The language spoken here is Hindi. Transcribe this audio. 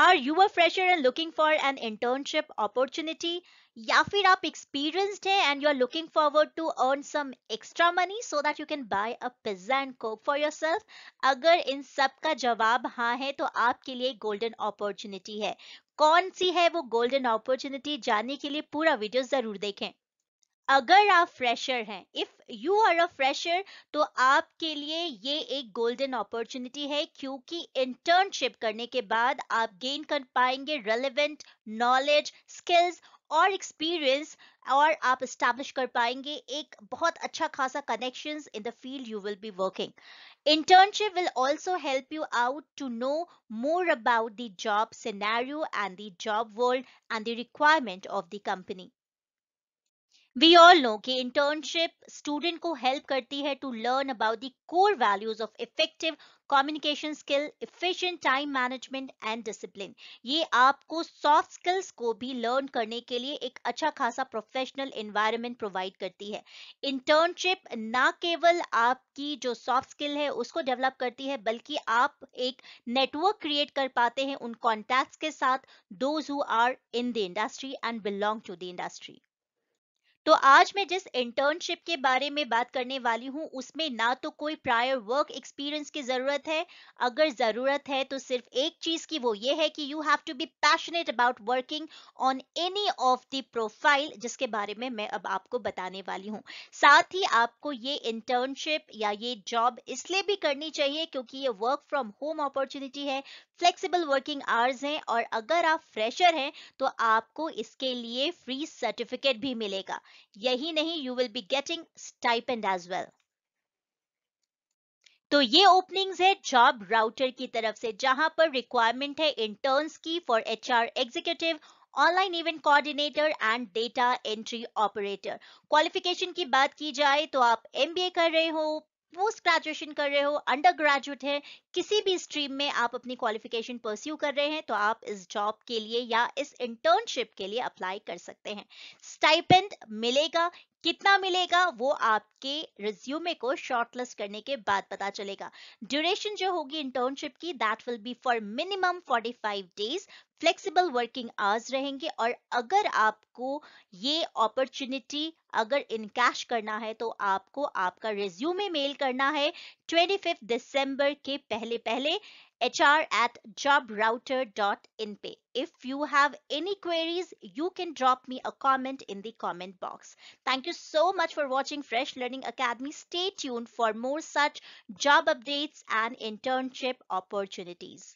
Are you a fresher and looking for an internship opportunity? या फिर आप एक्सपीरियंस्ड हैं and you are looking forward to earn some extra money so that you can buy a pizza and coke for yourself अगर इन सब का जवाब हाँ है तो आपके लिए गोल्डन अपॉर्चुनिटी है कौन सी है वो गोल्डन अपॉर्चुनिटी जानने के लिए पूरा वीडियो जरूर देखें अगर आप फ्रेशर हैं if you are a fresher तो आपके लिए ये एक गोल्डन अपॉर्चुनिटी है क्योंकि इंटर्नशिप करने के बाद आप गेन कर पाएंगे रेलिवेंट नॉलेज स्किल्स और एक्सपीरियंस और आप इस्टेब्लिश कर पाएंगे एक बहुत अच्छा खासा connection in the field you will be working internship will also help you out to know more about the job scenario and the job world and the requirement of the we all know कि इंटर्नशिप स्टूडेंट को हेल्प करती है to learn about the core values of effective communication skill efficient time management and discipline ये आपको सॉफ्ट स्किल्स को भी लर्न करने के लिए एक अच्छा खासा प्रोफेशनल इन्वायरमेंट प्रोवाइड करती है इंटर्नशिप ना केवल आपकी जो सॉफ्ट स्किल है उसको डेवलप करती है बल्कि आप एक नेटवर्क क्रिएट कर पाते हैं उन कॉन्टैक्ट्स के साथ those who are in the industry and belong to the industry तो आज मैं जिस इंटर्नशिप के बारे में बात करने वाली हूँ उसमें ना तो कोई प्रायर वर्क एक्सपीरियंस की ज़रूरत है अगर ज़रूरत है तो सिर्फ एक चीज़ की वो ये है कि you have to be passionate about working on any of the profile जिसके बारे में मैं अब आपको बताने वाली हूँ साथ ही आपको ये इंटर्नशिप या ये जॉब इसलिए भी करनी चाहिए क्योंकि ये वर्क फ्रॉम होम अपॉर्चुनिटी है फ्लेक्सिबल वर्किंग आवर्स हैं और अगर आप फ्रेशर हैं तो आपको इसके लिए फ्री सर्टिफिकेट भी मिलेगा यही नहीं you will be getting stipend as well तो ये ओपनिंग्स है जॉब राउटर की तरफ से जहां पर रिक्वायरमेंट है इंटर्न्स की for HR executive online event coordinator and data entry operator qualification की बात की जाए तो आप एमबीए कर रहे हो पोस्ट ग्रेजुएशन कर रहे हो अंडर ग्रेजुएट है किसी भी स्ट्रीम में आप अपनी क्वालिफिकेशन परस्यू कर रहे हैं तो आप इस जॉब के लिए या इस इंटर्नशिप के लिए अप्लाई कर सकते हैं स्टाइपेंड मिलेगा कितना मिलेगा वो आपके रिज्यूमे को शॉर्टलिस्ट करने के बाद पता चलेगा ड्यूरेशन जो होगी इंटर्नशिप की that will be for minimum 45 days flexible working hours रहेंगे और अगर आपको ये अपॉर्चुनिटी अगर इनकैश करना है तो आपको आपका रिज्यूमे मेल करना है 25th December के पहले पहले hr at jobrouter.in पे. If you have any queries, you can drop me a comment in the comment box. Thank you so much for watching Fresh Learning Academy. Stay tuned for more such job updates and internship opportunities.